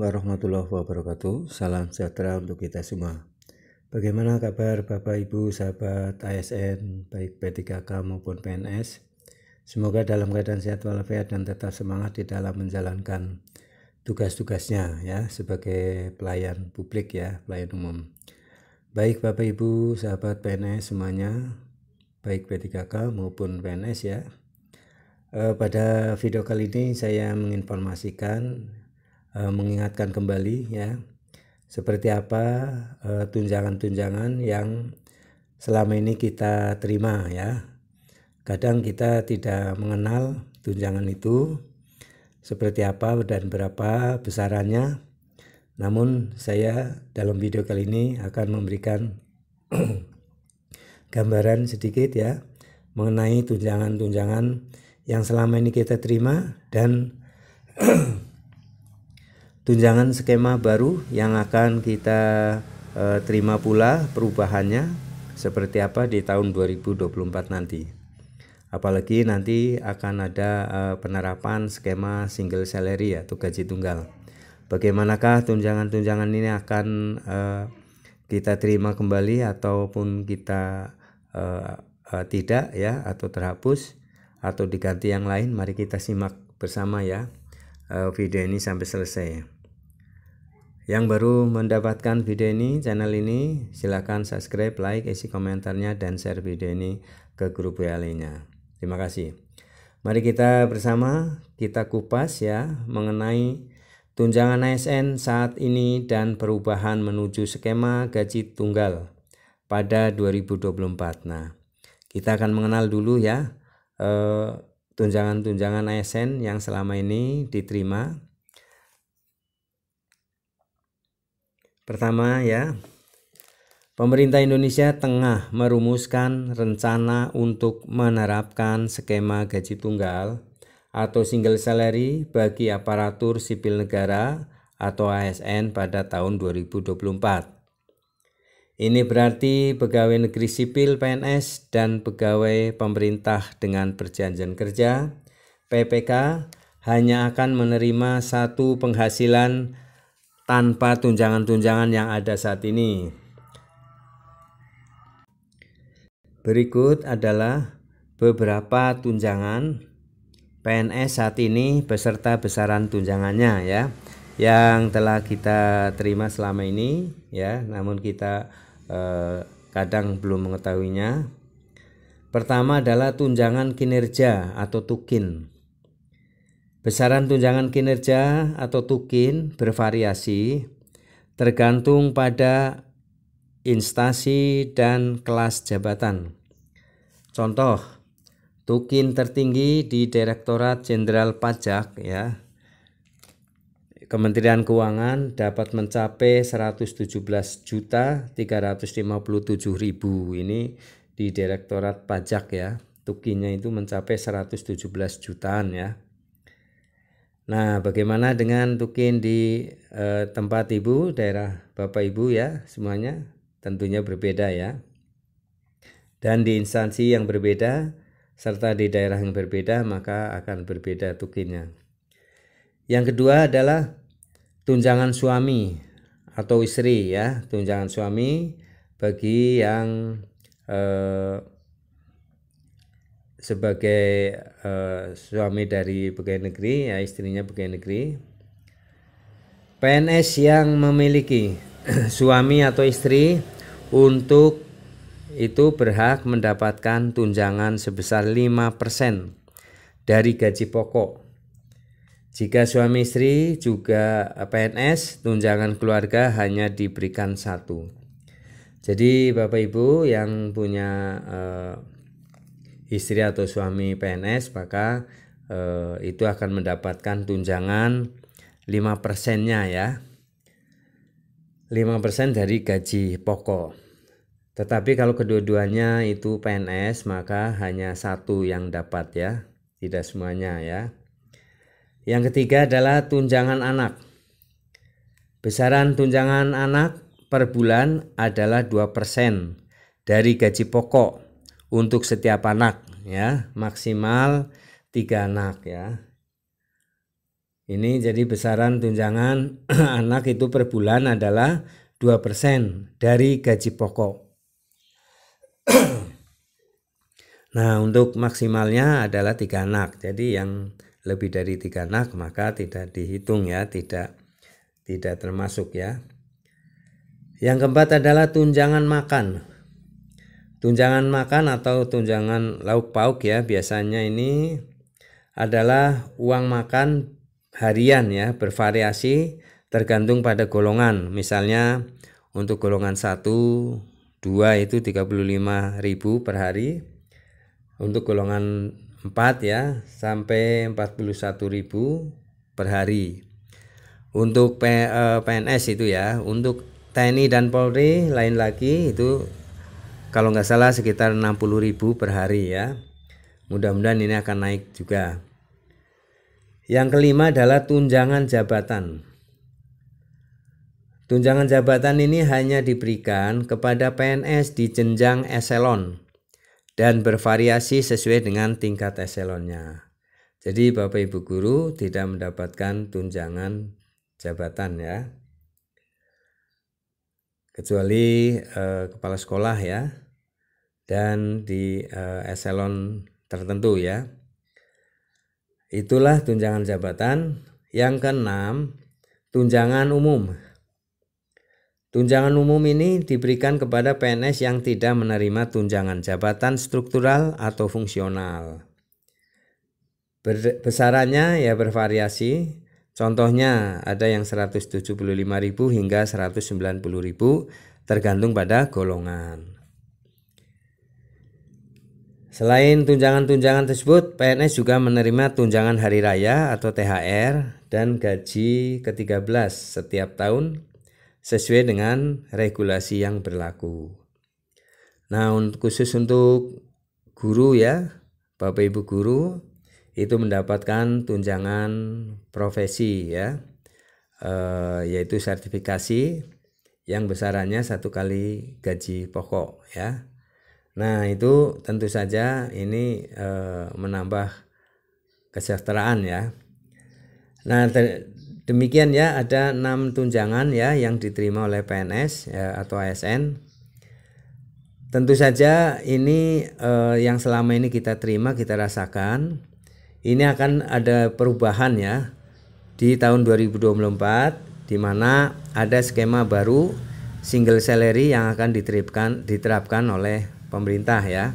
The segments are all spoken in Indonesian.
warahmatullahi wabarakatuh. Salam sejahtera untuk kita semua. Bagaimana kabar Bapak Ibu, sahabat ASN, baik P3K maupun PNS? Semoga dalam keadaan sehat walafiat dan tetap semangat di dalam menjalankan tugas-tugasnya ya sebagai pelayan publik ya, pelayan umum. Baik Bapak Ibu, sahabat PNS semuanya, baik P3K maupun PNS ya. Eh, pada video kali ini saya menginformasikan Eh, mengingatkan kembali ya seperti apa tunjangan eh, tunjangan-tunjangan yang selama ini kita terima ya. Kadang kita tidak mengenal tunjangan itu seperti apa dan berapa besarannya. Namun saya dalam video kali ini akan memberikan gambaran sedikit ya mengenai tunjangan-tunjangan yang selama ini kita terima dan tunjangan skema baru yang akan kita e, terima pula perubahannya seperti apa di tahun 2024 nanti. Apalagi nanti akan ada e, penerapan skema single salary atau gaji tunggal. Bagaimanakah tunjangan-tunjangan ini akan e, kita terima kembali ataupun kita e, e, tidak ya atau terhapus atau diganti yang lain? Mari kita simak bersama ya video ini sampai selesai. Yang baru mendapatkan video ini, channel ini, silahkan subscribe, like, isi komentarnya, dan share video ini ke grup WA lainnya. Terima kasih. Mari kita bersama kita kupas ya mengenai tunjangan ASN saat ini dan perubahan menuju skema gaji tunggal pada 2024. Nah, kita akan mengenal dulu ya eh, tunjangan-tunjangan eh, tunjangan -tunjangan ASN yang selama ini diterima Pertama ya, pemerintah Indonesia tengah merumuskan rencana untuk menerapkan skema gaji tunggal atau single salary bagi aparatur sipil negara atau ASN pada tahun 2024. Ini berarti pegawai negeri sipil PNS dan pegawai pemerintah dengan perjanjian kerja PPK hanya akan menerima satu penghasilan tanpa tunjangan-tunjangan yang ada saat ini. Berikut adalah beberapa tunjangan PNS saat ini beserta besaran tunjangannya ya yang telah kita terima selama ini ya namun kita eh, kadang belum mengetahuinya. Pertama adalah tunjangan kinerja atau tukin Besaran tunjangan kinerja atau tukin bervariasi tergantung pada instansi dan kelas jabatan. Contoh, tukin tertinggi di Direktorat Jenderal Pajak ya Kementerian Keuangan dapat mencapai juta 117.357.000 ini di Direktorat Pajak ya. tukinnya itu mencapai 117 jutaan ya. Nah, bagaimana dengan tukin di eh, tempat ibu, daerah bapak ibu ya, semuanya tentunya berbeda ya. Dan di instansi yang berbeda serta di daerah yang berbeda maka akan berbeda tukinnya. Yang kedua adalah tunjangan suami atau istri ya, tunjangan suami bagi yang eh, sebagai uh, suami dari pegawai negeri, ya istrinya pegawai negeri. PNS yang memiliki suami atau istri untuk itu berhak mendapatkan tunjangan sebesar 5% dari gaji pokok. Jika suami istri juga eh, PNS, tunjangan keluarga hanya diberikan satu. Jadi Bapak Ibu yang punya uh, istri atau suami PNS maka e, itu akan mendapatkan tunjangan 5 persennya ya 5 persen dari gaji pokok tetapi kalau kedua-duanya itu PNS maka hanya satu yang dapat ya tidak semuanya ya yang ketiga adalah tunjangan anak besaran tunjangan anak per bulan adalah 2% dari gaji pokok untuk setiap anak ya maksimal tiga anak ya ini jadi besaran tunjangan anak itu per bulan adalah 2% dari gaji pokok. nah, untuk maksimalnya adalah tiga anak. Jadi yang lebih dari tiga anak maka tidak dihitung ya, tidak tidak termasuk ya. Yang keempat adalah tunjangan makan. Tunjangan makan atau tunjangan lauk pauk ya biasanya ini adalah uang makan harian ya bervariasi tergantung pada golongan. Misalnya untuk golongan 1, 2 itu 35.000 per hari. Untuk golongan 4 ya sampai 41.000 per hari. Untuk PNS eh, itu ya, untuk TNI dan Polri lain lagi itu kalau nggak salah sekitar ribu per hari ya. Mudah-mudahan ini akan naik juga. Yang kelima adalah tunjangan jabatan. Tunjangan jabatan ini hanya diberikan kepada PNS di jenjang eselon dan bervariasi sesuai dengan tingkat eselonnya. Jadi Bapak Ibu guru tidak mendapatkan tunjangan jabatan ya kecuali uh, kepala sekolah ya dan di uh, eselon tertentu ya. Itulah tunjangan jabatan. Yang keenam, tunjangan umum. Tunjangan umum ini diberikan kepada PNS yang tidak menerima tunjangan jabatan struktural atau fungsional. Ber besarannya ya bervariasi Contohnya ada yang 175.000 hingga 190.000 tergantung pada golongan. Selain tunjangan-tunjangan tersebut, PNS juga menerima tunjangan hari raya atau THR dan gaji ke-13 setiap tahun sesuai dengan regulasi yang berlaku. Nah, khusus untuk guru ya, Bapak Ibu guru, itu mendapatkan tunjangan profesi ya e, yaitu sertifikasi yang besarannya satu kali gaji pokok ya nah itu tentu saja ini e, menambah kesejahteraan ya nah demikian ya ada enam tunjangan ya yang diterima oleh PNS ya, atau ASN tentu saja ini e, yang selama ini kita terima kita rasakan ini akan ada perubahan ya di tahun 2024 di mana ada skema baru single salary yang akan diterapkan diterapkan oleh pemerintah ya.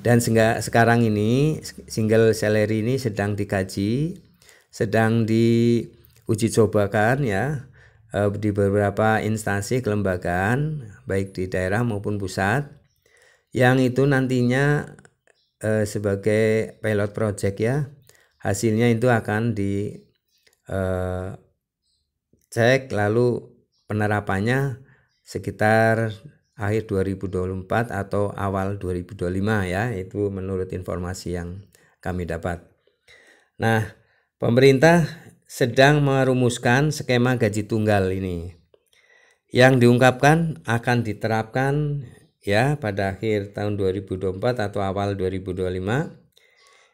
Dan sehingga sekarang ini single salary ini sedang dikaji, sedang diuji cobakan ya eh, di beberapa instansi kelembagaan baik di daerah maupun pusat yang itu nantinya eh, sebagai pilot project ya hasilnya itu akan di eh, cek lalu penerapannya sekitar akhir 2024 atau awal 2025 ya itu menurut informasi yang kami dapat. Nah, pemerintah sedang merumuskan skema gaji tunggal ini yang diungkapkan akan diterapkan ya pada akhir tahun 2024 atau awal 2025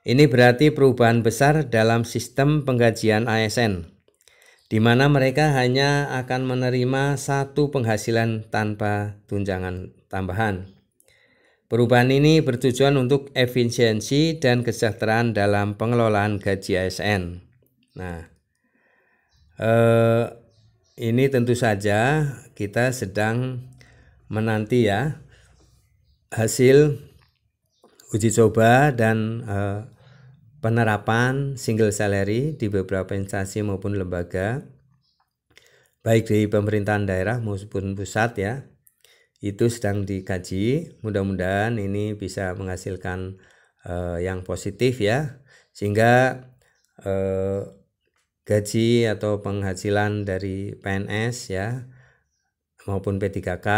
ini berarti perubahan besar dalam sistem penggajian ASN, di mana mereka hanya akan menerima satu penghasilan tanpa tunjangan tambahan. Perubahan ini bertujuan untuk efisiensi dan kesejahteraan dalam pengelolaan gaji ASN. Nah, eh, ini tentu saja kita sedang menanti ya hasil uji coba dan eh, penerapan single salary di beberapa instansi maupun lembaga baik di pemerintahan daerah maupun pusat ya itu sedang dikaji mudah-mudahan ini bisa menghasilkan uh, yang positif ya sehingga uh, gaji atau penghasilan dari PNS ya maupun P3K,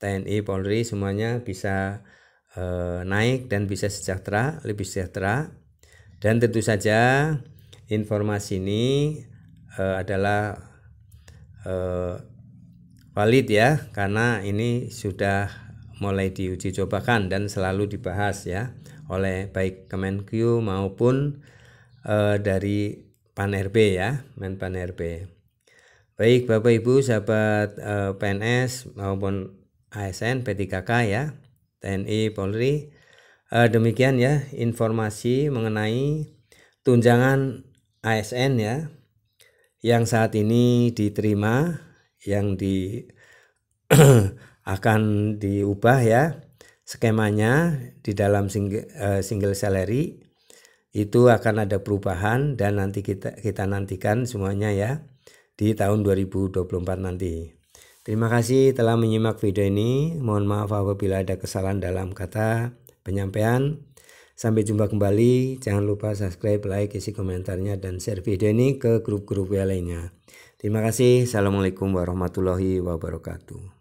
TNI, Polri semuanya bisa uh, naik dan bisa sejahtera, lebih sejahtera dan tentu saja informasi ini uh, adalah uh, valid ya karena ini sudah mulai diuji cobakan dan selalu dibahas ya oleh baik Kemenkyu maupun uh, dari Pan RB ya Men Pan RB. Baik Bapak Ibu sahabat uh, PNS maupun ASN P3K ya TNI Polri Eh, demikian ya informasi mengenai tunjangan ASN ya yang saat ini diterima yang di akan diubah ya skemanya di dalam single, uh, single salary itu akan ada perubahan dan nanti kita kita nantikan semuanya ya di tahun 2024 nanti. Terima kasih telah menyimak video ini. Mohon maaf apabila ada kesalahan dalam kata penyampaian. Sampai jumpa kembali. Jangan lupa subscribe, like, isi komentarnya, dan share video ini ke grup-grup yang lainnya. Terima kasih. Assalamualaikum warahmatullahi wabarakatuh.